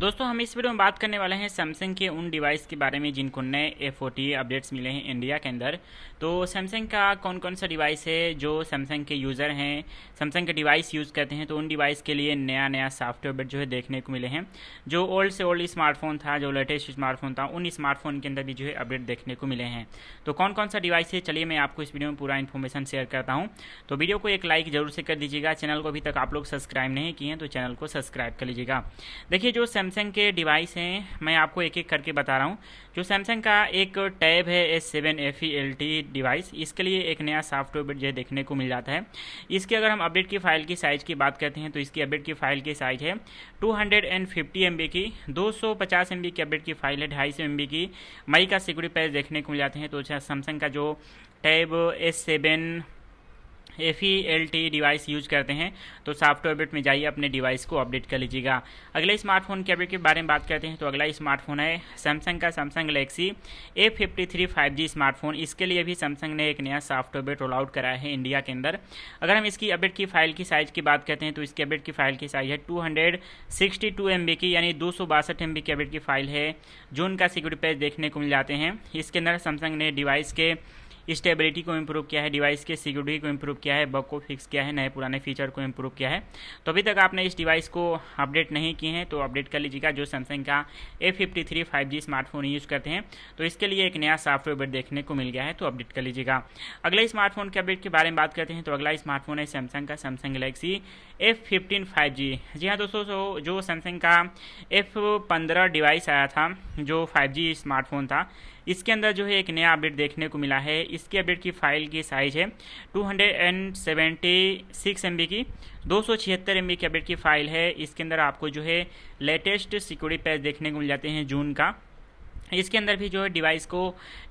दोस्तों हम इस वीडियो में बात करने वाले हैं सैमसंग के उन डिवाइस के बारे में जिनको नए ए फोर्टी अपडेट्स मिले हैं इंडिया के अंदर तो सैमसंग का कौन कौन सा डिवाइस है जो सैमसंग के यूज़र हैं सैमसंग के डिवाइस यूज़ करते हैं तो उन डिवाइस के लिए नया नया सॉफ्टवेयर अपडेट जो है देखने को मिले हैं जो ओल्ड से ओल्ड स्मार्टफोन था जो लेटेस्ट स्मार्टफोन था उन स्मार्टफोन के अंदर भी जो है अपडेट देखने को मिले हैं तो कौन कौन सा डिवाइस है चलिए मैं आपको इस वीडियो में पूरा इन्फॉर्मेशन शेयर करता हूँ तो वीडियो को एक लाइक जरूर से कर दीजिएगा चैनल को अभी तक आप लोग सब्सक्राइब नहीं किए हैं तो चैनल को सब्सक्राइब कर लीजिएगा देखिए जो सैमसंग के डिवाइस हैं मैं आपको एक एक करके बता रहा हूँ जो सैमसंग का एक टैब है S seven F E L T device इसके लिए एक नया सॉफ्टवेयर जो देखने को मिल जाता है इसके अगर हम अपडेट की फाइल की साइज़ की बात करते हैं तो इसकी अपडेट की फाइल की साइज़ है two hundred and fifty M B की दो सौ पचास एम बी की अपडेट की फाइल है ढाई सौ एम बी की मई का सिक्योरिटी पैस देखने को मिल जाते हैं तो सैमसंग अच्छा का जो tab S seven F E L T device use करते हैं तो सॉफ्टवेयर अपडेट में जाइए अपने डिवाइस को अपडेट कर लीजिएगा अगले स्मार्टफोन के अपडेट के बारे में बात करते हैं तो अगला स्मार्टफोन है सैमसंग का Samsung Galaxy A fifty three five G smartphone इसके लिए भी सैमसंग ने एक नया सॉफ्टवेयर अपडेट रोल आउट कराया है इंडिया के अंदर अगर हम इसकी अपडेट की फाइल की साइज़ की बात करते हैं तो इसकी अपडेट की फाइल की साइज़ है two hundred sixty two M B की यानी दो सौ बासठ एम बी की अपडेट की फाइल है जो उनका सिक्योरिटी पेज देखने को मिल जाते हैं इसके अंदर सैमसंग ने डिवाइस के स्टेबिलिटी को इम्प्रूव किया है डिवाइस के सिक्योरिटी को इम्प्रूव किया है बग को फिक्स किया है नए पुराने फीचर को इम्प्रूव किया है तो अभी तक आपने इस डिवाइस को अपडेट नहीं किए हैं तो अपडेट कर लीजिएगा जो सैमसंग का A fifty three five G smartphone use करते हैं तो इसके लिए एक नया सॉफ्टवेयर देखने को मिल गया है तो अपडेट कर लीजिएगा अगले स्मार्टफोन के अपडेट के बारे में बात करते हैं तो अगला स्मार्टफोन है सैमसंग का Samsung Galaxy F fifteen five G जी हाँ दोस्तों जो सैमसंग का एफ पंद्रह डिवाइस आया था जो फाइव जी स्मार्टफोन था इसके अंदर जो है एक नया अपडेट देखने को मिला है इसके अपडेट की फाइल की साइज़ है two hundred and seventy six M B की दो सौ छिहत्तर एम बी की अपडेट की फाइल है इसके अंदर आपको जो है लेटेस्ट सिक्योरिटी पैच देखने को मिल जाते हैं जून का इसके अंदर भी जो है डिवाइस को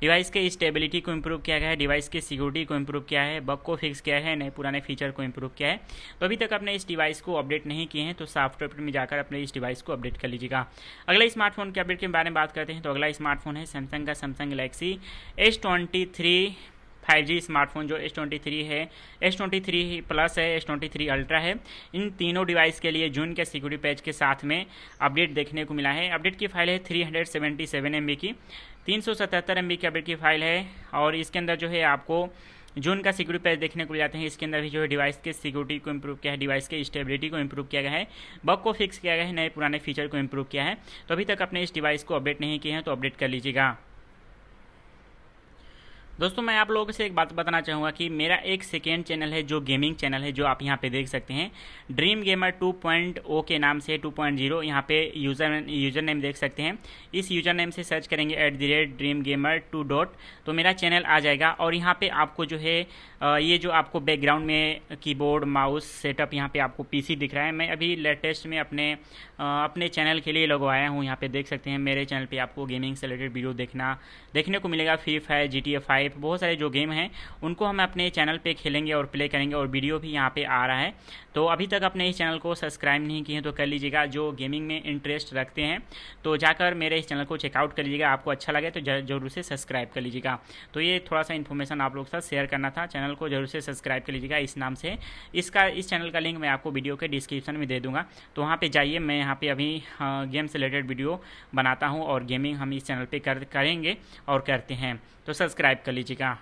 डिवाइस के स्टेबिलिटी को इम्प्रूव किया गया है डिवाइस की सिक्योरिटी को इम्प्रूव किया है बग को फिक्स किया है नए पुराने फीचर को इम्प्रूव किया है तो अभी तक आपने इस डिवाइस को अपडेट नहीं किए हैं तो सॉफ्टवेयर में जाकर अपने इस डिवाइस को अपडेट कर लीजिएगा अगला स्मार्टफोन के अपडेट के बारे में बात करते हैं तो अगला स्मार्टफोन है सैमसंग का Samsung Galaxy S twenty three five G smartphone जो एस ट्वेंटी थ्री है एस ट्वेंटी थ्री प्लस है एस ट्वेंटी थ्री अल्ट्रा है इन तीनों डिवाइस के लिए जून के सिक्योरिटी पैच के साथ में अपडेट देखने को मिला है अपडेट की फाइल है three hundred seventy seven M B की तीन सौ सतहत्तर एम बी की अपडेट की फाइल है और इसके अंदर जो है आपको जून का सिक्योरिटी पैच देखने को मिल जाते हैं इसके अंदर भी जो है डिवाइस के सिक्योरिटी को इम्प्रूव किया है डिवाइस के स्टेबिलिटी को इम्प्रूव किया गया है बग को फिक्स किया गया है नए पुराने फीचर को इम्प्रूव किया है तो अभी तक अपने इस डिवाइस को अपडेट नहीं किए हैं तो अपडेट कर लीजिएगा दोस्तों मैं आप लोगों से एक बात बताना चाहूँगा कि मेरा एक सेकेंड चैनल है जो गेमिंग चैनल है जो आप यहाँ पे देख सकते हैं ड्रीम गेमर ओ के नाम से 2.0 पॉइंट जीरो यहाँ पे यूज़र यूज़र नेम देख सकते हैं इस यूज़र नेम से सर्च करेंगे at the rate dream gamer two dot तो मेरा चैनल आ जाएगा और यहाँ पर आपको जो है ये जो आपको बैकग्राउंड में कीबोर्ड माउस सेटअप यहाँ पर आपको पी दिख रहा है मैं अभी लेटेस्ट में अपने अपने चैनल के लिए लगवाया हूँ यहाँ पर देख सकते हैं मेरे चैनल पर आपको गेमिंग से रिलेटेड वीडियो देखना देखने को मिलेगा free fire G T five type बहुत सारे जो गेम हैं उनको हम अपने चैनल पे खेलेंगे और प्ले करेंगे और वीडियो भी यहाँ पे आ रहा है तो अभी तक अपने इस चैनल को सब्सक्राइब नहीं किए हैं तो कर लीजिएगा जो गेमिंग में इंटरेस्ट रखते हैं तो जाकर मेरे इस चैनल को चेकआउट कर लीजिएगा आपको अच्छा लगे तो जरूर से सब्सक्राइब कर लीजिएगा तो ये थोड़ा सा इन्फॉर्मेशन आप लोग के साथ शेयर करना था चैनल को जरूर से सब्सक्राइब कर लीजिएगा इस नाम से इसका इस चैनल का लिंक मैं आपको वीडियो के डिस्क्रिप्शन में दे दूँगा तो वहाँ पर जाइए मैं यहाँ पर अभी हाँ, गेम से रिलेटेड वीडियो बनाता हूँ और गेमिंग हम इस चैनल पर कर करेंगे और करते हैं तो सब्सक्राइब कर कर लीजिएगा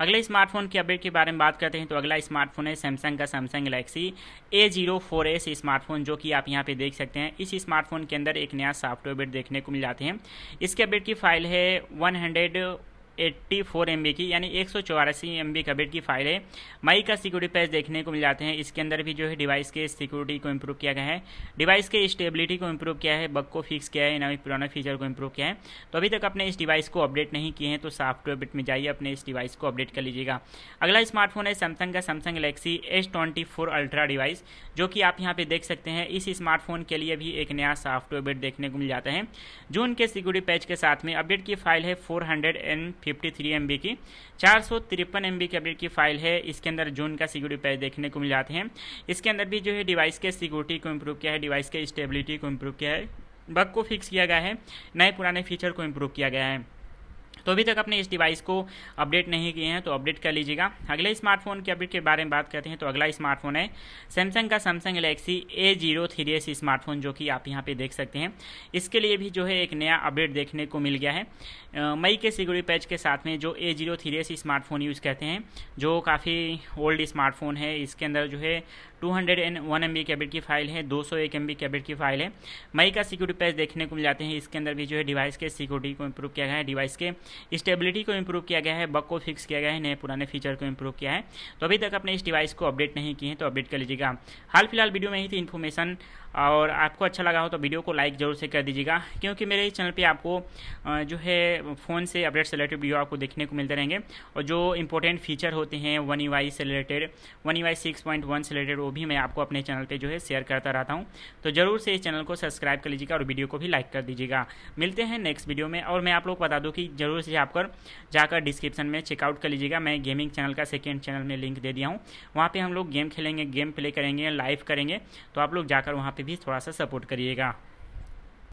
अगले स्मार्टफोन के अपडेट के बारे में बात करते हैं तो अगला स्मार्टफोन है सैमसंग का Samsung Galaxy A zero four S smartphone जो कि आप यहां पे देख सकते हैं इस स्मार्टफोन के अंदर एक नया सॉफ्टवेयर अपडेट देखने को मिल जाते हैं इसके अपडेट की फाइल है one hundred eighty four M B की यानी एक सौ चौरासी एम बी कबेट की फाइल है माई का सिक्योरिटी पैच देखने को मिल जाते हैं इसके अंदर भी जो है डिवाइस के सिक्योरिटी को इम्प्रूव किया गया है डिवाइस के स्टेबिलिटी को इम्प्रूव किया है बग को फिक्स किया है नए पुराना फीचर को इम्प्रूव किया है तो अभी तक अपने इस डिवाइस को अपडेट नहीं किए हैं तो सॉफ्टवेयर बिट में जाइए अपने इस डिवाइस को अपडेट कर लीजिएगा अगला स्मार्टफोन है सैमसंग का Samsung Galaxy S twenty four ultra device जो कि आप यहाँ पे देख सकते हैं इस स्मार्टफोन के लिए भी एक नया सॉफ्टवेयर बिट देखने को मिल जाता है जो उनके सिक्योरिटी पैच के साथ में अपडेट की फाइल है four hundred and fifty three M B की चार सौ तिरपन एम बी की अपडेट की फाइल है इसके अंदर जून का सिक्योरिटी पैच देखने को मिल जाते हैं इसके अंदर भी जो है डिवाइस के सिक्योरिटी को इम्प्रूव किया है डिवाइस के स्टेबिलिटी को इम्प्रूव किया है बग को फिक्स किया गया है नए पुराने फीचर को इम्प्रूव किया गया है तो अभी तक अपने इस डिवाइस को अपडेट नहीं किए हैं तो अपडेट कर लीजिएगा अगले स्मार्टफोन के अपडेट के बारे में बात करते हैं तो अगला स्मार्टफोन है सैमसंग का Samsung Galaxy A zero three S smartphone जो कि आप यहाँ पे देख सकते हैं इसके लिए भी जो है एक नया अपडेट देखने को मिल गया है मई के सिक्योरिटी पैच के साथ में जो A zero three S smartphone use करते हैं जो काफ़ी ओल्ड स्मार्टफोन है इसके अंदर जो है two hundred and one M B की फाइल है दो सौ एक एम बी की फाइल है मई का सिक्योरिटी पैच देखने को मिल जाते हैं इसके अंदर भी जो है डिवाइस के सिक्योरिटी को इम्प्रूव किया गया है डिवाइस के स्टेबिलिटी को इम्प्रूव किया गया है बग को फिक्स किया गया है नए पुराने फीचर को इम्प्रूव किया है तो अभी तक अपने इस डिवाइस को अपडेट नहीं किए हैं तो अपडेट कर लीजिएगा हाल फिलहाल वीडियो में ही थी इन्फॉर्मेशन और आपको अच्छा लगा हो तो वीडियो को लाइक ज़रूर से कर दीजिएगा क्योंकि मेरे चैनल पे आपको जो है फ़ोन से अपडेट से रिलेटेड वीडियो आपको देखने को मिलते रहेंगे और जो इंपॉर्टेंट फीचर होते हैं वन ई e से related one E six point one से रिलेटेड वो भी मैं आपको अपने चैनल पर जो है शेयर करता रहता हूँ तो ज़रूर से इस चैनल को सब्सक्राइब कर लीजिएगा और वीडियो को भी लाइक कर दीजिएगा मिलते हैं नेक्स्ट वीडियो में और मैं आप लोग बता दूँ कि ज़रूर से आप कर जाकर डिस्क्रिप्शन में चेकआउट कर लीजिएगा मैं गेमिंग चैनल का सेकेंड चैनल में लिंक दे दिया हूँ वहाँ पर हम लोग गेम खेलेंगे गेम प्ले करेंगे लाइव करेंगे तो आप लोग जाकर वहाँ पर भी थोड़ा सा सपोर्ट करिएगा